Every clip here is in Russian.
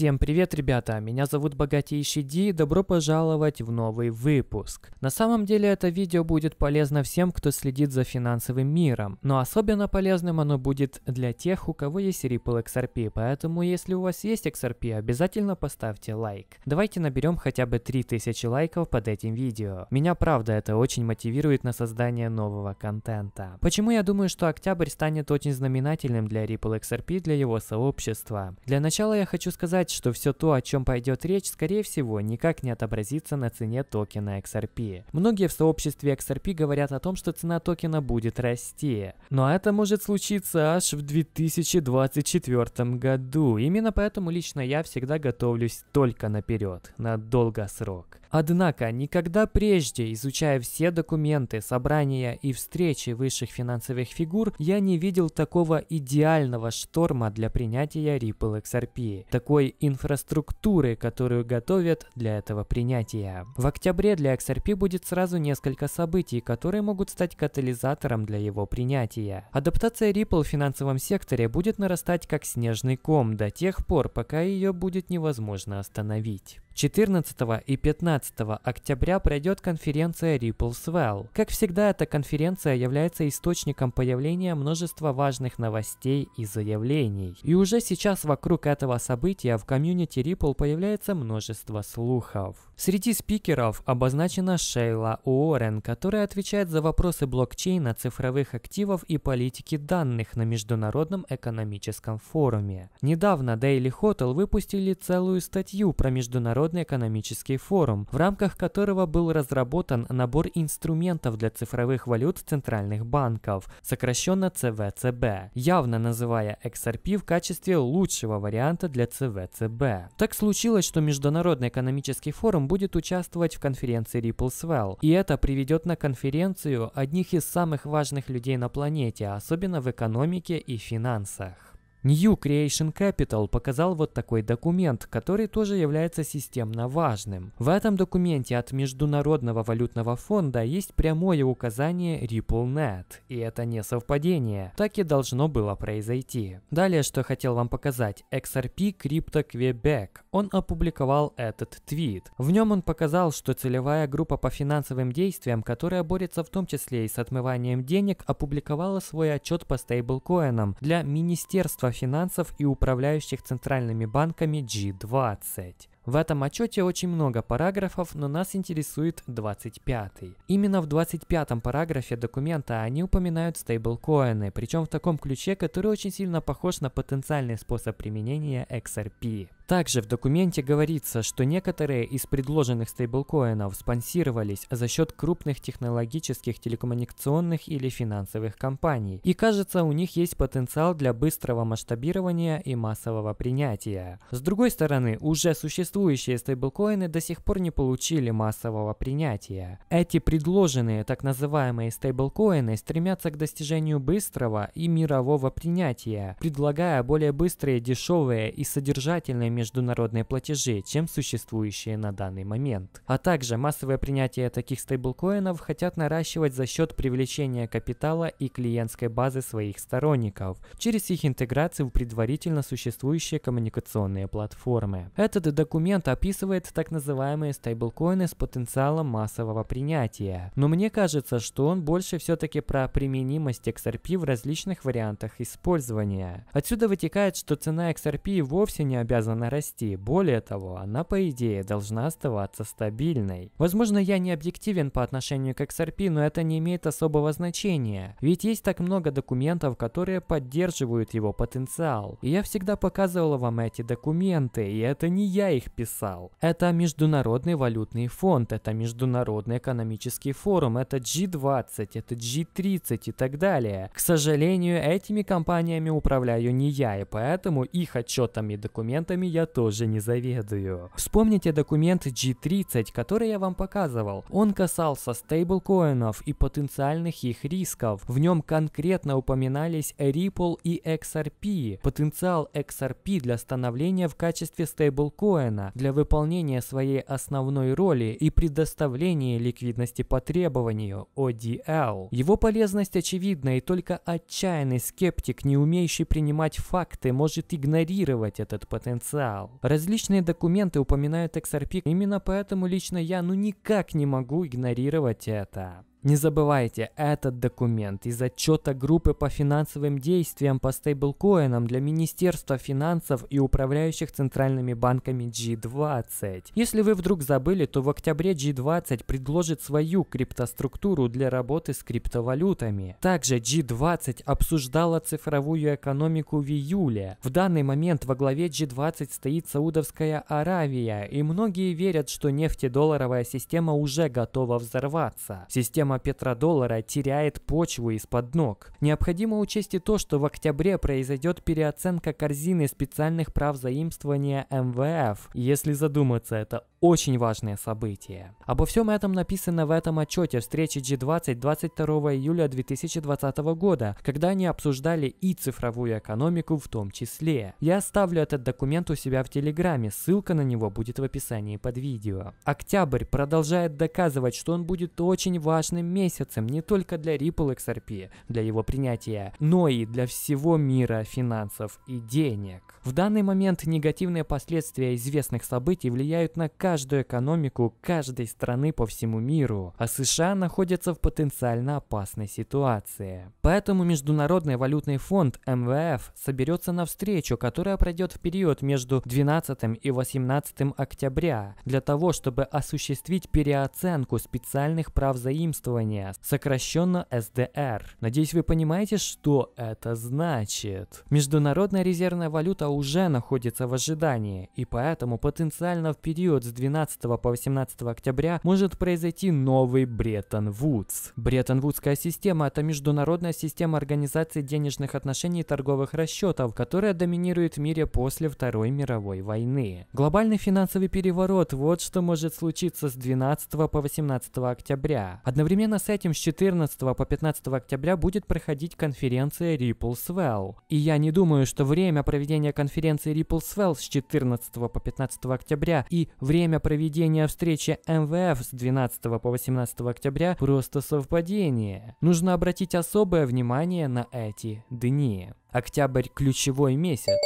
Всем привет, ребята! Меня зовут Богатейший Ди и добро пожаловать в новый выпуск. На самом деле это видео будет полезно всем, кто следит за финансовым миром, но особенно полезным оно будет для тех, у кого есть Ripple XRP, поэтому если у вас есть XRP, обязательно поставьте лайк. Давайте наберем хотя бы 3000 лайков под этим видео. Меня правда это очень мотивирует на создание нового контента. Почему я думаю, что октябрь станет очень знаменательным для Ripple XRP для его сообщества? Для начала я хочу сказать, сказать, что все то, о чем пойдет речь, скорее всего, никак не отобразится на цене токена XRP. Многие в сообществе XRP говорят о том, что цена токена будет расти. Но это может случиться аж в 2024 году. Именно поэтому лично я всегда готовлюсь только наперед, на долгосрок. Однако, никогда прежде, изучая все документы, собрания и встречи высших финансовых фигур, я не видел такого идеального шторма для принятия Ripple XRP, такой инфраструктуры, которую готовят для этого принятия. В октябре для XRP будет сразу несколько событий, которые могут стать катализатором для его принятия. Адаптация Ripple в финансовом секторе будет нарастать как снежный ком до тех пор, пока ее будет невозможно остановить. 14 и 15 октября пройдет конференция RippleSwell. Как всегда, эта конференция является источником появления множества важных новостей и заявлений. И уже сейчас вокруг этого события в комьюнити Ripple появляется множество слухов. Среди спикеров обозначена Шейла Уоррен, которая отвечает за вопросы блокчейна, цифровых активов и политики данных на Международном экономическом форуме. Недавно Daily Hotel выпустили целую статью про Международный Международный экономический форум, в рамках которого был разработан набор инструментов для цифровых валют центральных банков, сокращенно ЦВЦБ, явно называя XRP в качестве лучшего варианта для ЦВЦБ. Так случилось, что Международный экономический форум будет участвовать в конференции Ripple Swell, и это приведет на конференцию одних из самых важных людей на планете, особенно в экономике и финансах. New Creation Capital показал вот такой документ, который тоже является системно важным. В этом документе от Международного валютного фонда есть прямое указание RippleNet, и это не совпадение, так и должно было произойти. Далее, что хотел вам показать, XRP Crypto Quebec. Он опубликовал этот твит. В нем он показал, что целевая группа по финансовым действиям, которая борется в том числе и с отмыванием денег, опубликовала свой отчет по стейблкоинам для Министерства финансов и управляющих центральными банками G20. В этом отчете очень много параграфов, но нас интересует 25. -й. Именно в 25 параграфе документа они упоминают стейблкоины, причем в таком ключе, который очень сильно похож на потенциальный способ применения XRP. Также в документе говорится, что некоторые из предложенных стейблкоинов спонсировались за счет крупных технологических, телекоммуникационных или финансовых компаний, и кажется, у них есть потенциал для быстрого масштабирования и массового принятия. С другой стороны, уже существующие стейблкоины до сих пор не получили массового принятия. Эти предложенные так называемые стейблкоины стремятся к достижению быстрого и мирового принятия, предлагая более быстрые, дешевые и содержательные международные платежи, чем существующие на данный момент. А также массовое принятие таких стейблкоинов хотят наращивать за счет привлечения капитала и клиентской базы своих сторонников через их интеграцию в предварительно существующие коммуникационные платформы. Этот документ описывает так называемые стейблкоины с потенциалом массового принятия. Но мне кажется, что он больше все-таки про применимость XRP в различных вариантах использования. Отсюда вытекает, что цена XRP вовсе не обязана расти. Более того, она, по идее, должна оставаться стабильной. Возможно, я не объективен по отношению к XRP, но это не имеет особого значения, ведь есть так много документов, которые поддерживают его потенциал. И я всегда показывал вам эти документы, и это не я их писал. Это Международный валютный фонд, это Международный экономический форум, это G20, это G30 и так далее. К сожалению, этими компаниями управляю не я, и поэтому их отчетами и документами я тоже не заведую. Вспомните документ G30, который я вам показывал. Он касался стейблкоинов и потенциальных их рисков. В нем конкретно упоминались Ripple и XRP. Потенциал XRP для становления в качестве стейблкоина, для выполнения своей основной роли и предоставления ликвидности по требованию ODL. Его полезность очевидна, и только отчаянный скептик, не умеющий принимать факты, может игнорировать этот потенциал потенциал. Различные документы упоминают XRP, именно поэтому лично я ну никак не могу игнорировать это. Не забывайте, этот документ из отчета группы по финансовым действиям по стейблкоинам для Министерства финансов и управляющих центральными банками G20. Если вы вдруг забыли, то в октябре G20 предложит свою криптоструктуру для работы с криптовалютами. Также G20 обсуждала цифровую экономику в июле. В данный момент во главе G20 стоит Саудовская Аравия, и многие верят, что нефтедолларовая система уже готова взорваться. Система система петродоллара теряет почву из-под ног. Необходимо учесть и то, что в октябре произойдет переоценка корзины специальных прав заимствования МВФ. Если задуматься, это очень важное событие. Обо всем этом написано в этом отчете встречи G20 22 июля 2020 года, когда они обсуждали и цифровую экономику в том числе. Я оставлю этот документ у себя в Телеграме, ссылка на него будет в описании под видео. Октябрь продолжает доказывать, что он будет очень важным месяцем не только для Ripple XRP, для его принятия, но и для всего мира финансов и денег. В данный момент негативные последствия известных событий влияют на каждый каждую экономику каждой страны по всему миру, а США находятся в потенциально опасной ситуации. Поэтому Международный валютный фонд МВФ соберется на встречу, которая пройдет в период между 12 и 18 октября, для того, чтобы осуществить переоценку специальных прав заимствования, сокращенно СДР. Надеюсь, вы понимаете, что это значит. Международная резервная валюта уже находится в ожидании, и поэтому потенциально в период с 12 по 18 октября может произойти новый Бреттон-Вудс. Бреттон-Вудская система – это международная система организации денежных отношений и торговых расчетов, которая доминирует в мире после Второй мировой войны. Глобальный финансовый переворот – вот что может случиться с 12 по 18 октября. Одновременно с этим с 14 по 15 октября будет проходить конференция Ripple Swell. И я не думаю, что время проведения конференции Ripple Swell с 14 по 15 октября и время время проведения встречи МВФ с 12 по 18 октября просто совпадение. Нужно обратить особое внимание на эти дни. Октябрь – ключевой месяц.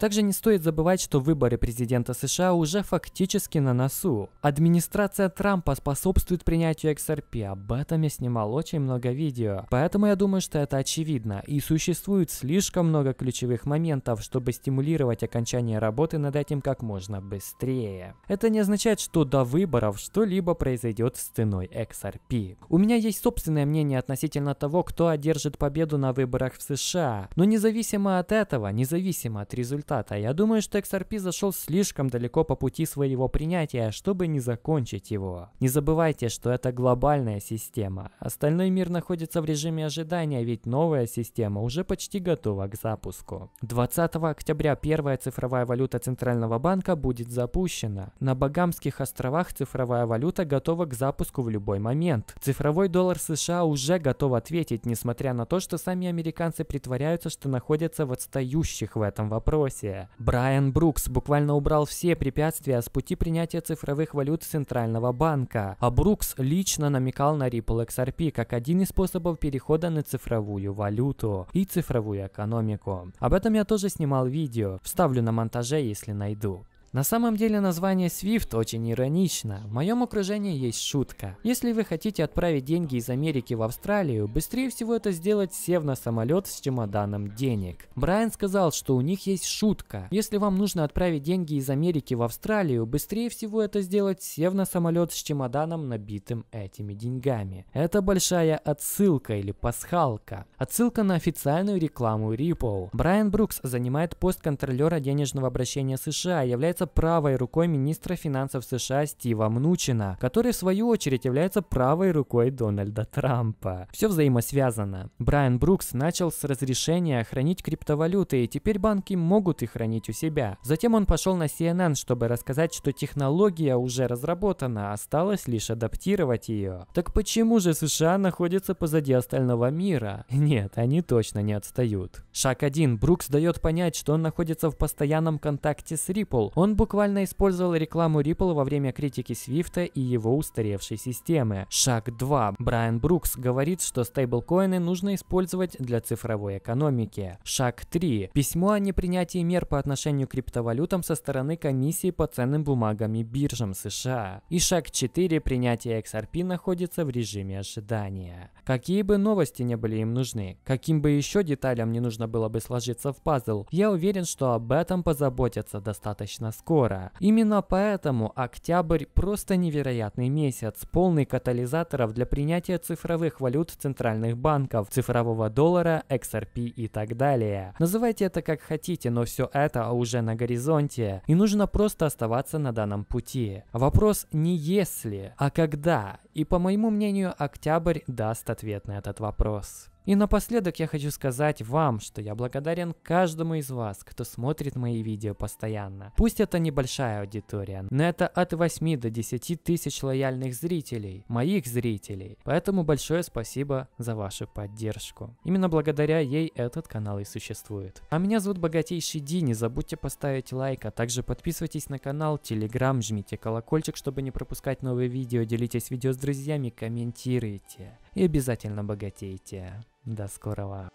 Также не стоит забывать, что выборы президента США уже фактически на носу. Администрация Трампа способствует принятию XRP, об этом я снимал очень много видео. Поэтому я думаю, что это очевидно, и существует слишком много ключевых моментов, чтобы стимулировать окончание работы над этим как можно быстрее. Это не означает, что до выборов что-либо произойдет с ценой XRP. У меня есть собственное мнение относительно того, кто одержит победу на выборах в США, но не независимо от этого, независимо от результата, я думаю, что XRP зашел слишком далеко по пути своего принятия, чтобы не закончить его. Не забывайте, что это глобальная система. Остальной мир находится в режиме ожидания, ведь новая система уже почти готова к запуску. 20 октября первая цифровая валюта Центрального банка будет запущена. На Багамских островах цифровая валюта готова к запуску в любой момент. Цифровой доллар США уже готов ответить, несмотря на то, что сами американцы притворяются, что находятся в отстающих в этом вопросе. Брайан Брукс буквально убрал все препятствия с пути принятия цифровых валют Центрального банка, а Брукс лично намекал на Ripple XRP как один из способов перехода на цифровую валюту и цифровую экономику. Об этом я тоже снимал видео, вставлю на монтаже, если найду. На самом деле название SWIFT очень иронично. В моем окружении есть шутка. Если вы хотите отправить деньги из Америки в Австралию, быстрее всего это сделать, сев на самолет с чемоданом денег. Брайан сказал, что у них есть шутка. Если вам нужно отправить деньги из Америки в Австралию, быстрее всего это сделать, сев на самолет с чемоданом, набитым этими деньгами. Это большая отсылка или пасхалка. Отсылка на официальную рекламу Ripple. Брайан Брукс занимает пост контролера денежного обращения США и является является правой рукой министра финансов США Стива Мнучина, который в свою очередь является правой рукой Дональда Трампа. Все взаимосвязано. Брайан Брукс начал с разрешения хранить криптовалюты, и теперь банки могут их хранить у себя. Затем он пошел на CNN, чтобы рассказать, что технология уже разработана, осталось лишь адаптировать ее. Так почему же США находятся позади остального мира? Нет, они точно не отстают. Шаг 1. Брукс дает понять, что он находится в постоянном контакте с Ripple. Он он буквально использовал рекламу Ripple во время критики Свифта и его устаревшей системы. Шаг 2. Брайан Брукс говорит, что стейблкоины нужно использовать для цифровой экономики. Шаг 3. Письмо о непринятии мер по отношению к криптовалютам со стороны Комиссии по ценным бумагам и биржам США. И шаг 4. Принятие XRP находится в режиме ожидания. Какие бы новости не были им нужны, каким бы еще деталям не нужно было бы сложиться в пазл, я уверен, что об этом позаботятся достаточно скоро. Именно поэтому октябрь просто невероятный месяц, полный катализаторов для принятия цифровых валют центральных банков, цифрового доллара, XRP и так далее. Называйте это как хотите, но все это уже на горизонте, и нужно просто оставаться на данном пути. Вопрос не если, а когда, и по моему мнению, октябрь даст ответ на этот вопрос. И напоследок я хочу сказать вам, что я благодарен каждому из вас, кто смотрит мои видео постоянно. Пусть это небольшая аудитория, но это от 8 до 10 тысяч лояльных зрителей, моих зрителей. Поэтому большое спасибо за вашу поддержку. Именно благодаря ей этот канал и существует. А меня зовут Богатейший Ди, не забудьте поставить лайк, а также подписывайтесь на канал, телеграм, жмите колокольчик, чтобы не пропускать новые видео, делитесь видео с друзьями, комментируйте и обязательно богатейте. До скорого!